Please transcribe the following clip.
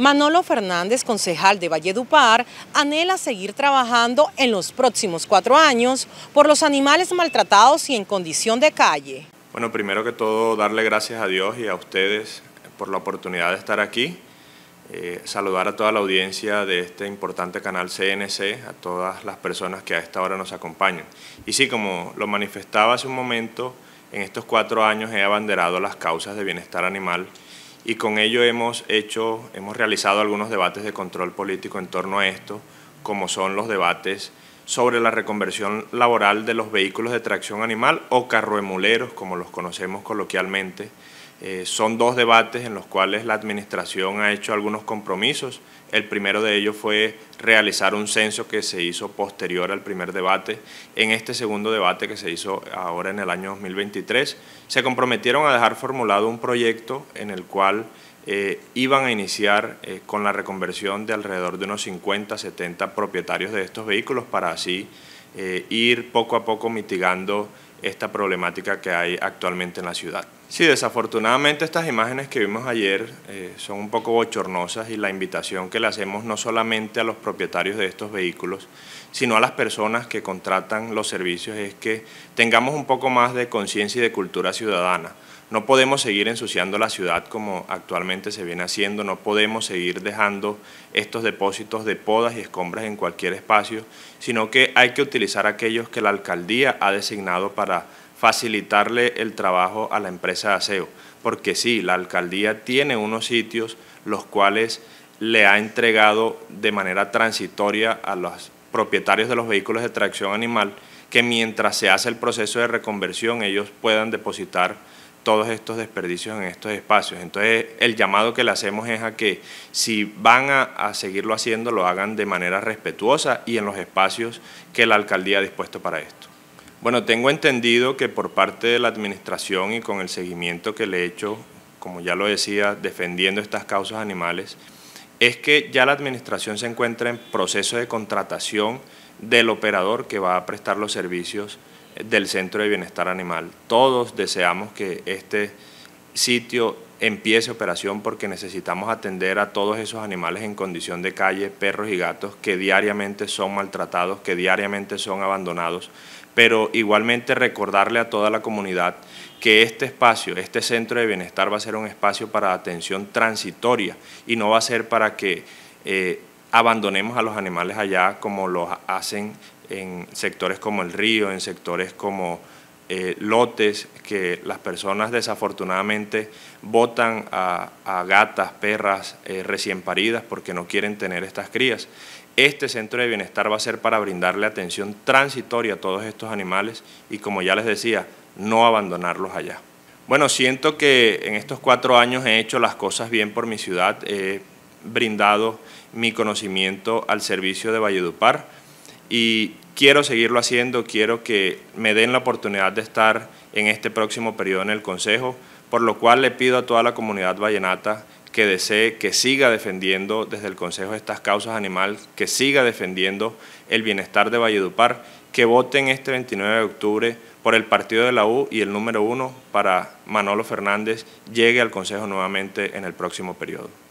Manolo Fernández, concejal de Valledupar, anhela seguir trabajando en los próximos cuatro años por los animales maltratados y en condición de calle. Bueno, primero que todo, darle gracias a Dios y a ustedes por la oportunidad de estar aquí. Eh, saludar a toda la audiencia de este importante canal CNC, a todas las personas que a esta hora nos acompañan. Y sí, como lo manifestaba hace un momento, en estos cuatro años he abanderado las causas de bienestar animal y con ello hemos hecho, hemos realizado algunos debates de control político en torno a esto, como son los debates sobre la reconversión laboral de los vehículos de tracción animal o carroemuleros, como los conocemos coloquialmente, eh, son dos debates en los cuales la Administración ha hecho algunos compromisos. El primero de ellos fue realizar un censo que se hizo posterior al primer debate. En este segundo debate que se hizo ahora en el año 2023, se comprometieron a dejar formulado un proyecto en el cual eh, iban a iniciar eh, con la reconversión de alrededor de unos 50, 70 propietarios de estos vehículos para así ir poco a poco mitigando esta problemática que hay actualmente en la ciudad. Sí, desafortunadamente estas imágenes que vimos ayer eh, son un poco bochornosas y la invitación que le hacemos no solamente a los propietarios de estos vehículos, sino a las personas que contratan los servicios es que tengamos un poco más de conciencia y de cultura ciudadana. No podemos seguir ensuciando la ciudad como actualmente se viene haciendo, no podemos seguir dejando estos depósitos de podas y escombras en cualquier espacio, sino que hay que utilizar aquellos que la alcaldía ha designado para facilitarle el trabajo a la empresa de aseo, porque sí, la alcaldía tiene unos sitios los cuales le ha entregado de manera transitoria a los propietarios de los vehículos de tracción animal que mientras se hace el proceso de reconversión ellos puedan depositar todos estos desperdicios en estos espacios. Entonces, el llamado que le hacemos es a que si van a, seguirlo haciendo, lo hagan de manera respetuosa y en los espacios que la alcaldía ha dispuesto para esto. Bueno, tengo entendido que por parte de la administración y con el seguimiento que le he hecho, como ya lo decía, defendiendo estas causas animales, es que ya la administración se encuentra en proceso de contratación del operador que va a prestar los servicios del Centro de Bienestar Animal. Todos deseamos que este sitio empiece operación porque necesitamos atender a todos esos animales en condición de calle, perros y gatos que diariamente son maltratados, que diariamente son abandonados, pero igualmente recordarle a toda la comunidad que este espacio, este centro de bienestar va a ser un espacio para atención transitoria y no va a ser para que eh, abandonemos a los animales allá como los hacen en sectores como el río, en sectores como eh, lotes que las personas desafortunadamente votan a, gatas, perras eh, recién paridas porque no quieren tener estas crías. Este centro de bienestar va a ser para brindarle atención transitoria a todos estos animales y como ya les decía, no abandonarlos allá. Bueno, siento que en estos cuatro años he hecho las cosas bien por mi ciudad, he brindado mi conocimiento al servicio de Valledupar y quiero seguirlo haciendo, quiero que me den la oportunidad de estar en este próximo periodo en el Consejo, por lo cual le pido a toda la comunidad vallenata que desee que siga defendiendo desde el Consejo estas causas animales, que siga defendiendo el bienestar de Valledupar, que voten este 29 de octubre por el partido de la U y el número uno para Manolo Fernández llegue al Consejo nuevamente en el próximo periodo.